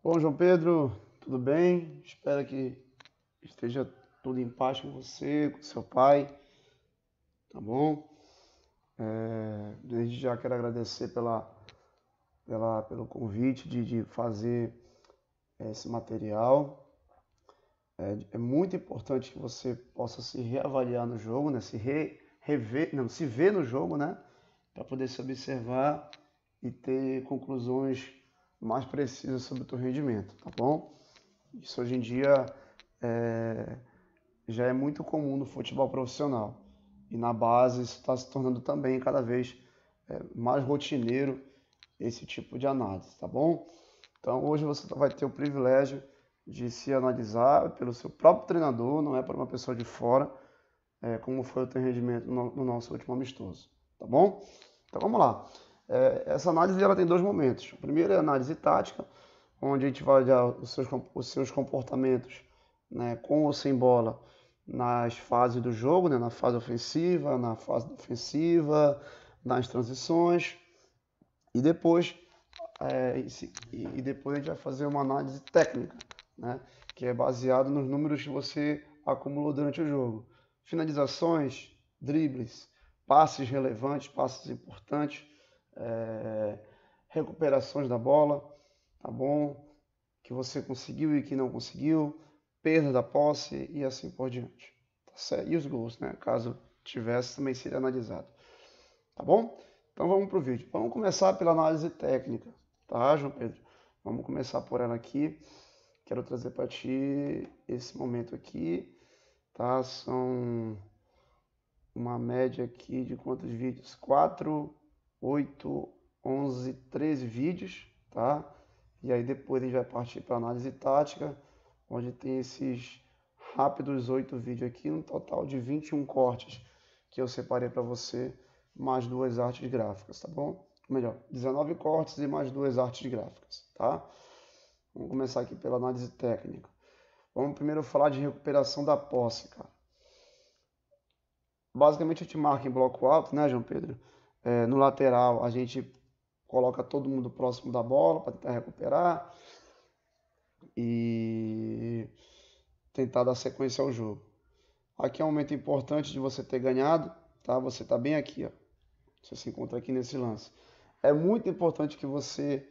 Bom, João Pedro, tudo bem? Espero que esteja tudo em paz com você, com seu pai, tá bom? É, desde já quero agradecer pela, pela, pelo convite de, de fazer esse material. É, é, muito importante que você possa se reavaliar no jogo, né? se re, rever, não, se ver no jogo, né? Para poder se observar e ter conclusões mais precisa sobre o teu rendimento, tá bom? Isso hoje em dia é, já é muito comum no futebol profissional. E na base isso está se tornando também cada vez é, mais rotineiro esse tipo de análise, tá bom? Então hoje você vai ter o privilégio de se analisar pelo seu próprio treinador, não é para uma pessoa de fora, é, como foi o teu rendimento no, no nosso último amistoso, tá bom? Então vamos lá. É, essa análise ela tem dois momentos. O primeiro é a análise tática, onde a gente vai olhar os seus, os seus comportamentos né, com ou sem bola nas fases do jogo, né, na fase ofensiva, na fase defensiva, nas transições. E depois, é, e, depois a gente vai fazer uma análise técnica, né, que é baseada nos números que você acumulou durante o jogo. Finalizações, dribles, passes relevantes, passes importantes, é, recuperações da bola, tá bom? Que você conseguiu e que não conseguiu, perda da posse e assim por diante. Tá e os gols, né? Caso tivesse, também seria analisado. Tá bom? Então vamos para o vídeo. Vamos começar pela análise técnica, tá, João Pedro? Vamos começar por ela aqui. Quero trazer para ti esse momento aqui, tá? São uma média aqui de quantos vídeos? Quatro 8, 11, 13 vídeos, tá? E aí depois a gente vai partir para análise tática, onde tem esses rápidos 8 vídeos aqui, um total de 21 cortes que eu separei para você, mais duas artes gráficas, tá bom? Melhor, 19 cortes e mais duas artes gráficas, tá? Vamos começar aqui pela análise técnica. Vamos primeiro falar de recuperação da posse, cara. Basicamente a gente marca em bloco alto, né, João Pedro? É, no lateral, a gente coloca todo mundo próximo da bola para tentar recuperar e tentar dar sequência ao jogo. Aqui é um momento importante de você ter ganhado, tá? Você está bem aqui, ó. Você se encontra aqui nesse lance. É muito importante que você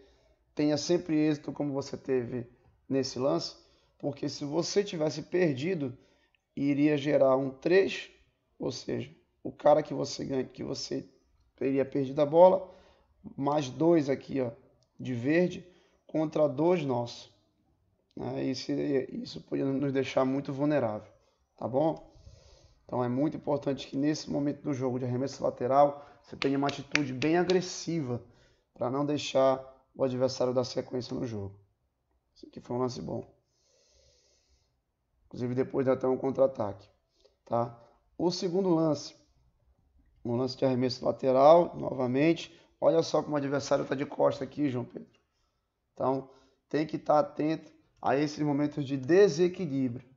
tenha sempre êxito como você teve nesse lance, porque se você tivesse perdido, iria gerar um 3, ou seja, o cara que você ganha, que você teria perdido a bola, mais dois aqui ó, de verde contra dois nossos. Isso, né, isso podia nos deixar muito vulnerável, tá bom? Então é muito importante que nesse momento do jogo de arremesso lateral você tenha uma atitude bem agressiva para não deixar o adversário dar sequência no jogo. Isso aqui foi um lance bom. Inclusive depois de até um contra-ataque. Tá? O segundo lance um lance de arremesso lateral, novamente. Olha só como o adversário está de costa aqui, João Pedro. Então, tem que estar tá atento a esses momentos de desequilíbrio.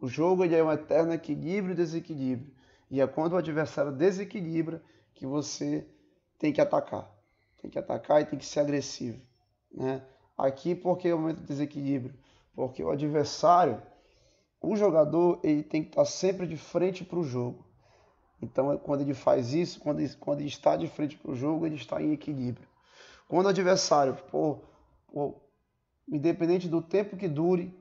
O jogo é um eterno equilíbrio e desequilíbrio. E é quando o adversário desequilibra que você tem que atacar. Tem que atacar e tem que ser agressivo. Né? Aqui, por que é o momento de desequilíbrio? Porque o adversário, o jogador, ele tem que estar tá sempre de frente para o jogo. Então, é quando ele faz isso, quando ele, quando ele está de frente para o jogo, ele está em equilíbrio. Quando o adversário, pô, pô, independente do tempo que dure,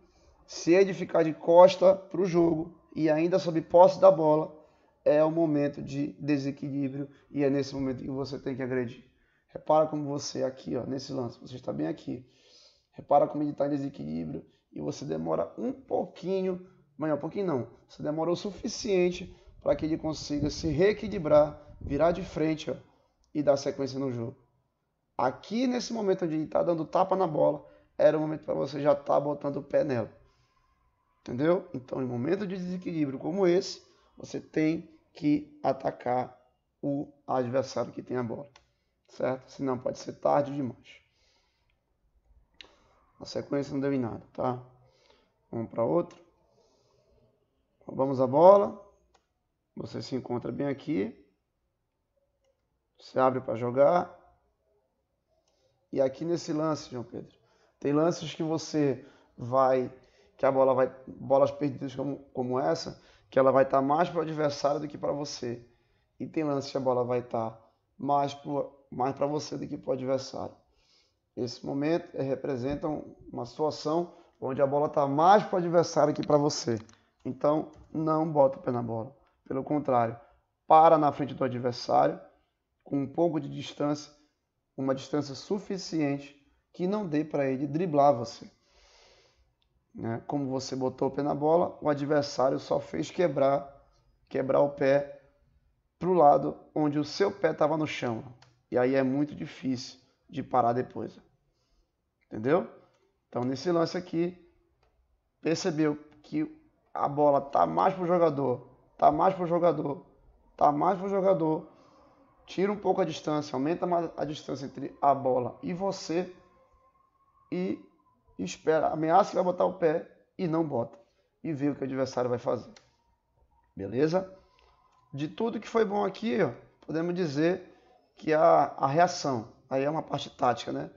se ele ficar de costa para o jogo e ainda sob posse da bola, é o momento de desequilíbrio e é nesse momento que você tem que agredir. Repara como você é aqui, ó, nesse lance, você está bem aqui. Repara como ele está em desequilíbrio e você demora um pouquinho, mas um pouquinho não, você demorou o suficiente para que ele consiga se reequilibrar, virar de frente ó, e dar sequência no jogo. Aqui nesse momento onde ele está dando tapa na bola, era o momento para você já estar tá botando o pé nela. Entendeu? Então, em momento de desequilíbrio como esse, você tem que atacar o adversário que tem a bola. Certo? Senão pode ser tarde demais. A sequência não deu em nada, tá? Vamos para outro. Roubamos a bola. Você se encontra bem aqui. Se abre para jogar. E aqui nesse lance, João Pedro, tem lances que você vai, que a bola vai, bolas perdidas como, como essa, que ela vai estar tá mais para o adversário do que para você. E tem lances que a bola vai estar tá mais para mais você do que para o adversário. Esse momento eh, representa uma situação onde a bola está mais para o adversário que para você. Então, não bota o pé na bola. Pelo contrário, para na frente do adversário, com um pouco de distância, uma distância suficiente que não dê para ele driblar você. Né? Como você botou o pé na bola, o adversário só fez quebrar, quebrar o pé para o lado onde o seu pé estava no chão. E aí é muito difícil de parar depois. Entendeu? Então nesse lance aqui, percebeu que a bola está mais para o jogador Tá mais pro jogador. Tá mais pro jogador. Tira um pouco a distância, aumenta mais a distância entre a bola e você. E espera, ameaça que vai botar o pé e não bota. E vê o que o adversário vai fazer. Beleza? De tudo que foi bom aqui, ó, podemos dizer que a, a reação. Aí é uma parte tática, né?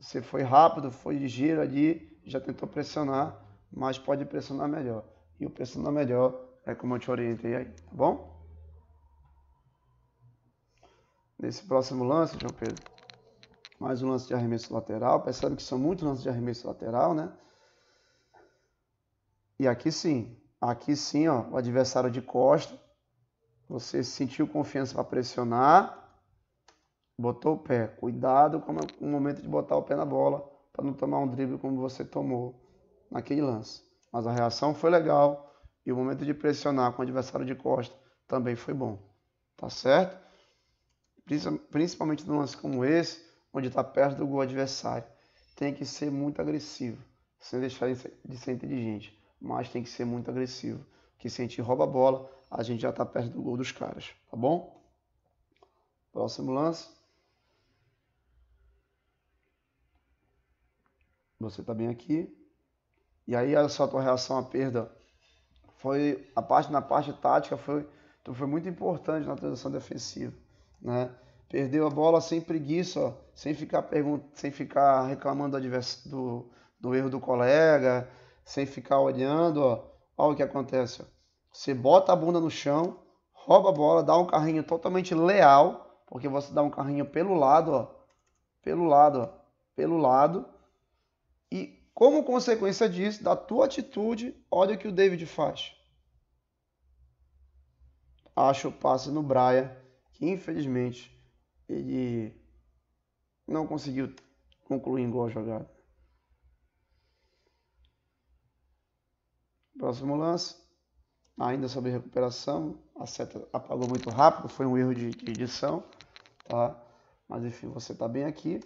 Você foi rápido, foi de giro ali, já tentou pressionar, mas pode pressionar melhor. E o pressionar melhor é como eu te orientei aí, tá bom? Nesse próximo lance, João Pedro, mais um lance de arremesso lateral. Percebe que são muitos lances de arremesso lateral, né? E aqui sim, aqui sim, ó, o adversário de costa. Você sentiu confiança para pressionar, botou o pé. Cuidado com o momento de botar o pé na bola para não tomar um drible como você tomou naquele lance. Mas a reação foi legal. E o momento de pressionar com o adversário de costa também foi bom. Tá certo? Principalmente num lance como esse, onde está perto do gol adversário. Tem que ser muito agressivo, sem deixar de ser inteligente. Mas tem que ser muito agressivo. Que se a gente rouba a bola, a gente já está perto do gol dos caras. Tá bom? Próximo lance. Você está bem aqui. E aí, olha só a tua reação à perda foi a parte na parte tática foi, então foi muito importante na transição defensiva, né? Perdeu a bola sem preguiça, ó, sem ficar pergunt... sem ficar reclamando do, advers... do, do erro do colega, sem ficar olhando, ó. Olha o que acontece. Ó. Você bota a bunda no chão, rouba a bola, dá um carrinho totalmente leal, porque você dá um carrinho pelo lado, ó, pelo lado, ó, pelo lado e como consequência disso, da tua atitude, olha o que o David faz. Acha o passe no Braia, que infelizmente ele não conseguiu concluir igual a jogada. Próximo lance, ainda sobre recuperação, a seta apagou muito rápido, foi um erro de, de edição, tá? Mas enfim, você está bem aqui.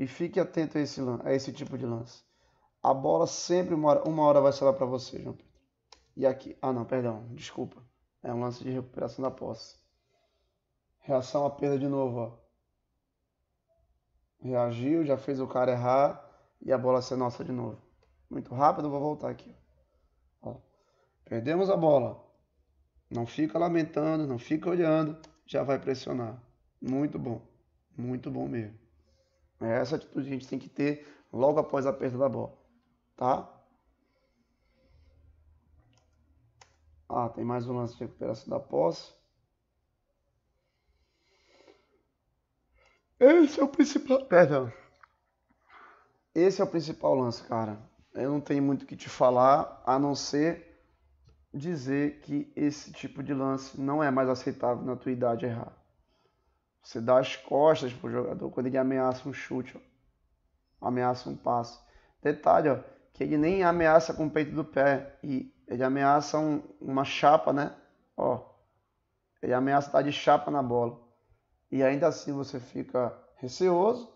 E fique atento a esse, a esse tipo de lance. A bola sempre, uma hora, uma hora vai sobrar para você, João Pedro. E aqui. Ah, não, perdão, desculpa. É um lance de recuperação da posse. Reação à perda de novo, ó. Reagiu, já fez o cara errar. E a bola ser nossa de novo. Muito rápido, vou voltar aqui. Ó. Perdemos a bola. Não fica lamentando, não fica olhando. Já vai pressionar. Muito bom. Muito bom mesmo. É essa atitude a gente tem que ter logo após a perda da bola, tá? Ah, tem mais um lance de recuperação da posse. Esse é o principal. Perdão. Esse é o principal lance, cara. Eu não tenho muito o que te falar, a não ser dizer que esse tipo de lance não é mais aceitável na tua idade errada. Você dá as costas pro jogador quando ele ameaça um chute, ó. ameaça um passe. Detalhe, ó, que ele nem ameaça com o peito do pé e ele ameaça um, uma chapa, né? Ó, ele ameaça dar de chapa na bola. E ainda assim você fica receoso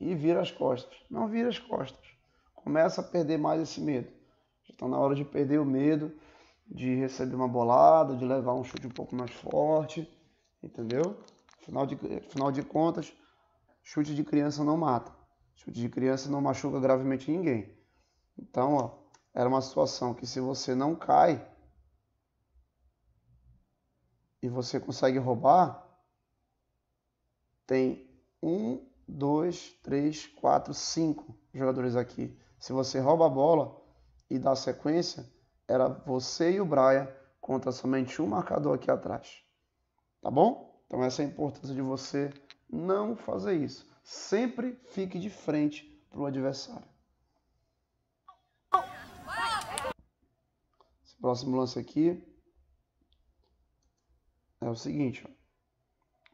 e vira as costas. Não vira as costas. Começa a perder mais esse medo. Já está na hora de perder o medo de receber uma bolada, de levar um chute um pouco mais forte, entendeu? Afinal de, afinal de contas, chute de criança não mata. Chute de criança não machuca gravemente ninguém. Então, ó, era uma situação que se você não cai e você consegue roubar, tem um, dois, três, quatro, cinco jogadores aqui. Se você rouba a bola e dá sequência, era você e o Brian contra somente um marcador aqui atrás. Tá bom? Então, essa é a importância de você não fazer isso. Sempre fique de frente para o adversário. Esse próximo lance aqui é o seguinte: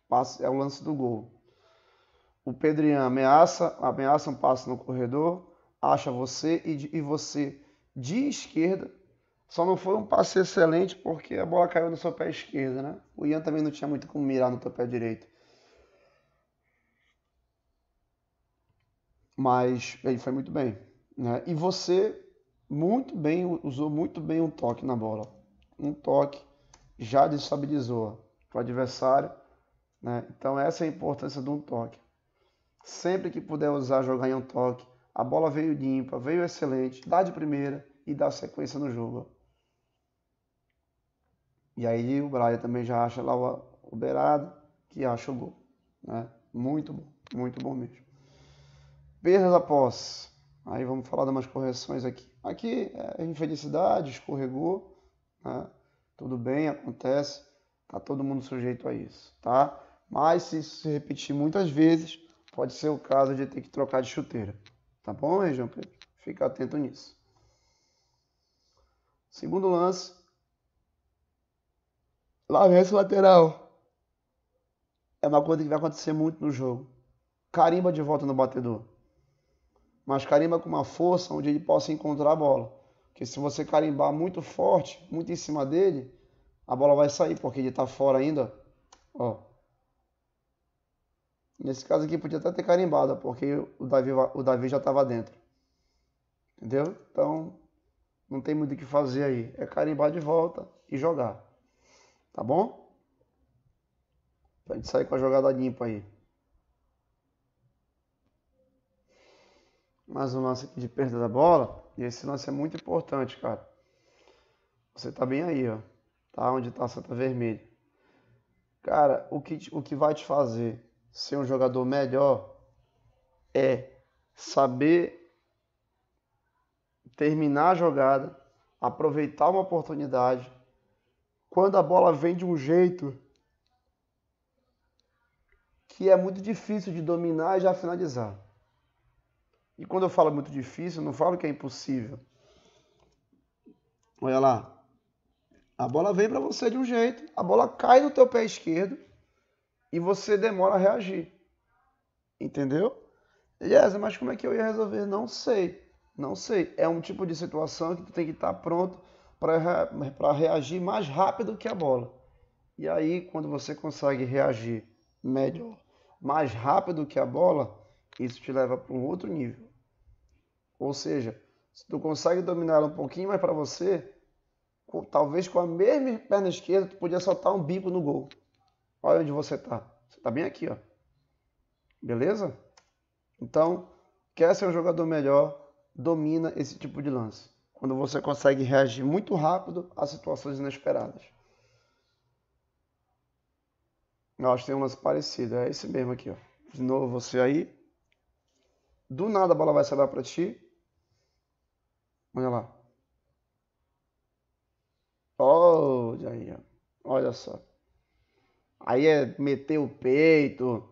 ó. é o lance do gol. O Pedrinho ameaça, ameaça um passe no corredor, acha você e, e você de esquerda só não foi um passe excelente porque a bola caiu no seu pé esquerdo, né? O Ian também não tinha muito como mirar no seu pé direito. Mas ele foi muito bem. Né? E você muito bem, usou muito bem um toque na bola. Um toque já destabilizou o adversário. Né? Então essa é a importância de um toque. Sempre que puder usar, jogar em um toque. A bola veio limpa, veio excelente, dá de primeira e dá sequência no jogo. E aí o Braia também já acha lá o, o Beirado, que acha o gol. Né? Muito bom, muito bom mesmo. Perdas após. Aí vamos falar de umas correções aqui. Aqui é infelicidade, escorregou, né? tudo bem, acontece, tá todo mundo sujeito a isso, tá? Mas se isso se repetir muitas vezes, pode ser o caso de ter que trocar de chuteira, tá bom, região Pedro? Fica atento nisso. Segundo lance, Lá vem esse lateral. É uma coisa que vai acontecer muito no jogo. Carimba de volta no batedor. Mas carimba com uma força onde ele possa encontrar a bola. Porque se você carimbar muito forte, muito em cima dele, a bola vai sair, porque ele está fora ainda. Ó. Nesse caso aqui podia até ter carimbado, porque o Davi, o Davi já estava dentro. Entendeu? Então, não tem muito o que fazer aí. É carimbar de volta e jogar. Tá bom? Pra gente sair com a jogada limpa aí. Mais um lance aqui de perda da bola. E esse lance é muito importante, cara. Você tá bem aí, ó. Tá onde tá a seta vermelha. Cara, o que, o que vai te fazer ser um jogador melhor é saber terminar a jogada, aproveitar uma oportunidade quando a bola vem de um jeito que é muito difícil de dominar e já finalizar. E quando eu falo muito difícil, não falo que é impossível. Olha lá. A bola vem para você de um jeito, a bola cai no teu pé esquerdo e você demora a reagir. Entendeu? Yes, mas como é que eu ia resolver? Não sei. Não sei. É um tipo de situação que tu tem que estar tá pronto para reagir mais rápido que a bola. E aí, quando você consegue reagir melhor, mais rápido que a bola, isso te leva para um outro nível. Ou seja, se tu consegue dominar ela um pouquinho mais para você, talvez com a mesma perna esquerda tu podia soltar um bico no gol. Olha onde você tá. Você tá bem aqui, ó. Beleza? Então, quer ser um jogador melhor, domina esse tipo de lance quando você consegue reagir muito rápido a situações inesperadas. Eu acho que tem um lance parecido, é esse mesmo aqui, ó. De novo você aí. Do nada a bola vai sair para ti. Olha lá. Olha aí, ó. Olha só. Aí é meter o peito,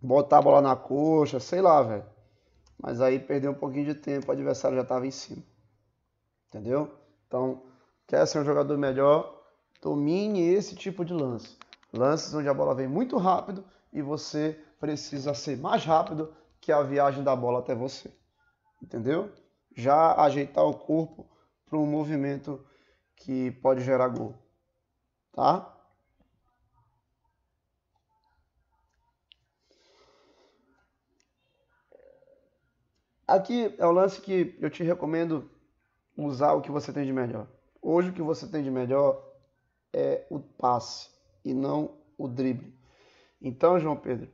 botar a bola na coxa, sei lá, velho. Mas aí perdeu um pouquinho de tempo, o adversário já estava em cima. Entendeu? Então, quer ser um jogador melhor, domine esse tipo de lance. Lances onde a bola vem muito rápido e você precisa ser mais rápido que a viagem da bola até você. Entendeu? Já ajeitar o corpo para um movimento que pode gerar gol. Tá? Aqui é o lance que eu te recomendo usar o que você tem de melhor. Hoje o que você tem de melhor é o passe e não o drible. Então, João Pedro,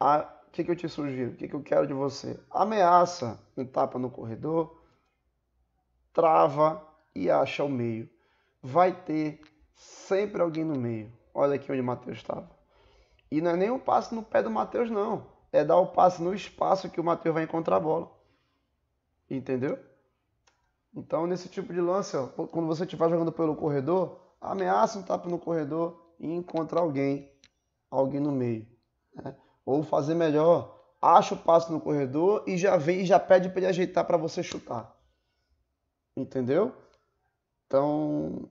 o que, que eu te sugiro? O que, que eu quero de você? Ameaça um tapa no corredor, trava e acha o meio. Vai ter sempre alguém no meio. Olha aqui onde o Matheus estava. E não é nem um passe no pé do Matheus, não. É dar o passe no espaço que o Matheus vai encontrar a bola. Entendeu? Então, nesse tipo de lance, ó, quando você estiver jogando pelo corredor, ameaça um tapa no corredor e encontra alguém, alguém no meio. Né? Ou fazer melhor, acha o passo no corredor e já vem e já pede para ele ajeitar para você chutar. Entendeu? Então,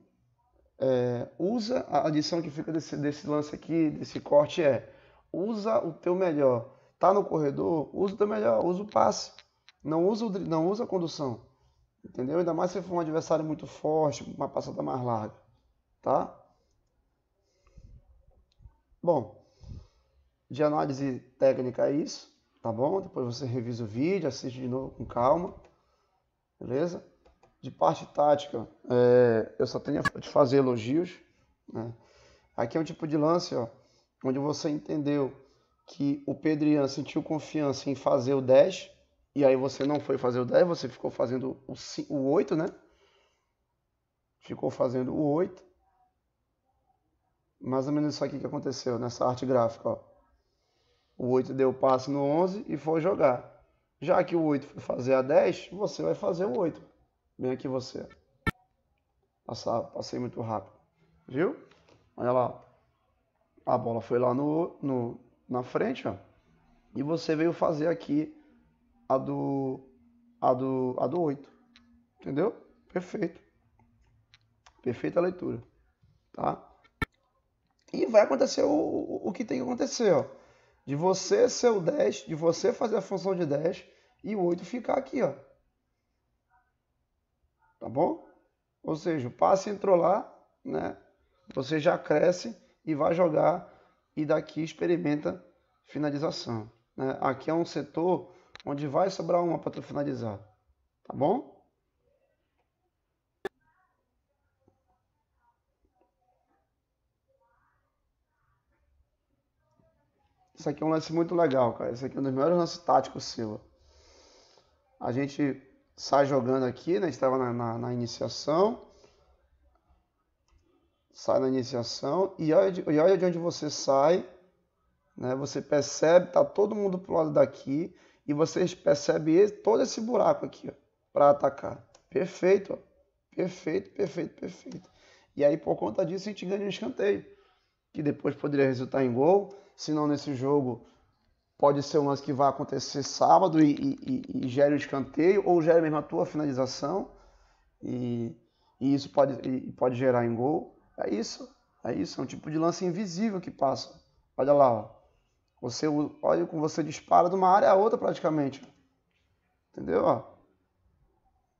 é, usa a lição que fica desse, desse lance aqui, desse corte é: usa o teu melhor. Tá no corredor, usa o teu melhor, usa o passe. Não usa, o, não usa a condução. Entendeu? Ainda mais se for um adversário muito forte, uma passada mais larga. Tá? Bom, de análise técnica é isso, tá bom? Depois você revisa o vídeo, assiste de novo com calma, beleza? De parte tática, é, eu só tenho a fazer elogios. Né? Aqui é um tipo de lance, ó, onde você entendeu que o Pedrian sentiu confiança em fazer o 10 e aí você não foi fazer o 10, você ficou fazendo o, 5, o 8, né? Ficou fazendo o 8. Mais ou menos isso aqui que aconteceu nessa arte gráfica, ó. O 8 deu passe no 11 e foi jogar. Já que o 8 foi fazer a 10, você vai fazer o 8. Vem aqui você. Passar, passei muito rápido. Viu? Olha lá. A bola foi lá no, no, na frente, ó. E você veio fazer aqui a do a do a do 8. Entendeu? Perfeito. Perfeita leitura, tá? E vai acontecer o, o, que tem que acontecer, ó. De você ser o 10, de você fazer a função de 10 e o 8 ficar aqui, ó. Tá bom? Ou seja, o passe entrou lá, né? Você já cresce e vai jogar e daqui experimenta finalização. Né? Aqui é um setor Onde vai sobrar uma para tu finalizar. Tá bom? Isso aqui é um lance muito legal, cara. Isso aqui é um dos melhores lances táticos Silva. A gente sai jogando aqui, né? A gente estava na, na, na, iniciação. Sai na iniciação. E olha, de, e olha de onde você sai. Né? Você percebe, tá todo mundo pro lado daqui. E vocês percebem todo esse buraco aqui para atacar. Perfeito, ó. perfeito, perfeito, perfeito. E aí, por conta disso, a gente ganha um escanteio, que depois poderia resultar em gol. Se não nesse jogo, pode ser um lance que vai acontecer sábado e, e, e gere um escanteio, ou gere mesmo a tua finalização. E, e isso pode, e pode gerar em gol. É isso, é isso, é um tipo de lance invisível que passa. Olha lá, ó. Você olha como você dispara de uma área a outra praticamente. Entendeu?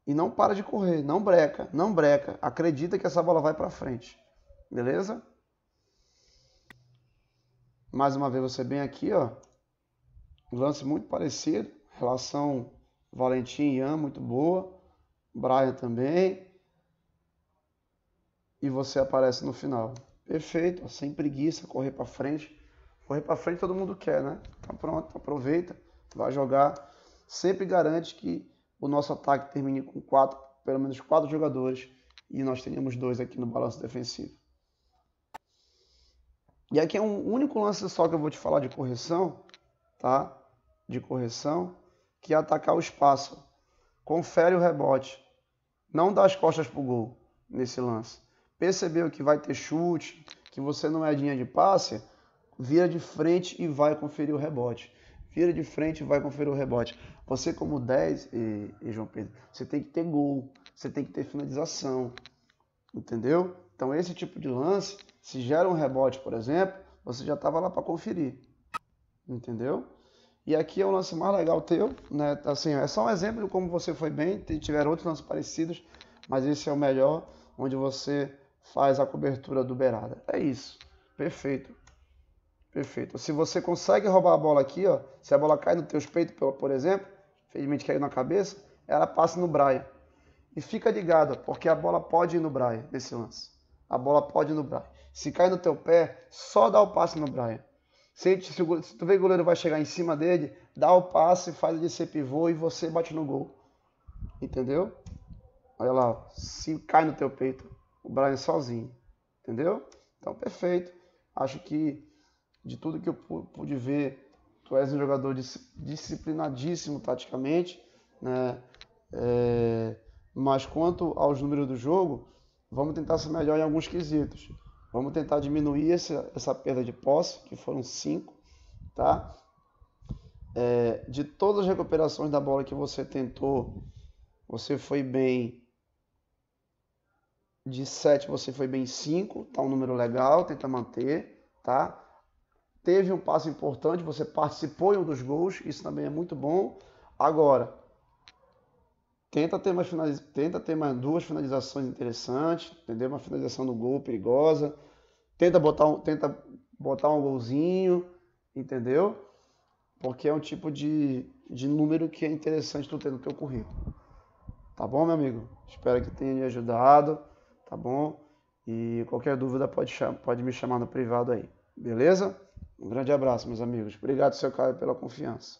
E não para de correr, não breca, não breca. Acredita que essa bola vai para frente. Beleza? Mais uma vez você bem aqui, ó. lance muito parecido. Relação Valentim e Ian, muito boa. Brian também. E você aparece no final. Perfeito, ó, sem preguiça, correr para frente. Correr para frente todo mundo quer, né? Tá pronto, aproveita, vai jogar. Sempre garante que o nosso ataque termine com quatro, pelo menos quatro jogadores e nós teríamos dois aqui no balanço defensivo. E aqui é um único lance só que eu vou te falar de correção, tá? De correção, que é atacar o espaço. Confere o rebote. Não dá as costas pro gol nesse lance. Percebeu que vai ter chute, que você não é dinha de passe, vira de frente e vai conferir o rebote. Vira de frente e vai conferir o rebote. Você, como 10, e, e João Pedro, você tem que ter gol, você tem que ter finalização. Entendeu? Então, esse tipo de lance, se gera um rebote, por exemplo, você já estava lá para conferir. Entendeu? E aqui é o lance mais legal teu, né? Assim, é só um exemplo de como você foi bem, tiveram outros lances parecidos, mas esse é o melhor, onde você faz a cobertura do beirada. É isso. Perfeito. Perfeito. Se você consegue roubar a bola aqui, ó, se a bola cai no teu peito, por exemplo, felizmente caiu na cabeça, ela passa no Brian. E fica ligado, porque a bola pode ir no Brian nesse lance. A bola pode ir no Brian. Se cai no teu pé, só dá o passe no Brian. Se, se, se tu vê que o goleiro vai chegar em cima dele, dá o passe, faz ele ser pivô e você bate no gol. Entendeu? Olha lá, se cai no teu peito, o Brian é sozinho. Entendeu? Então, perfeito. Acho que de tudo que eu pude ver, tu és um jogador disciplinadíssimo taticamente, né? É, mas quanto aos números do jogo, vamos tentar ser melhor em alguns quesitos. Vamos tentar diminuir essa, essa perda de posse, que foram cinco, tá? É, de todas as recuperações da bola que você tentou, você foi bem de 7 você foi bem 5, tá um número legal, tenta manter, tá? teve um passo importante, você participou em um dos gols, isso também é muito bom. Agora, tenta ter mais, finaliza... tenta ter mais duas finalizações interessantes, entendeu? Uma finalização no gol perigosa, tenta botar um, tenta botar um golzinho, entendeu? Porque é um tipo de, de número que é interessante tu ter no teu currículo. Tá bom, meu amigo? Espero que tenha me ajudado, tá bom? E qualquer dúvida pode, pode me chamar no privado aí, beleza? Um grande abraço, meus amigos. Obrigado, seu Caio, pela confiança.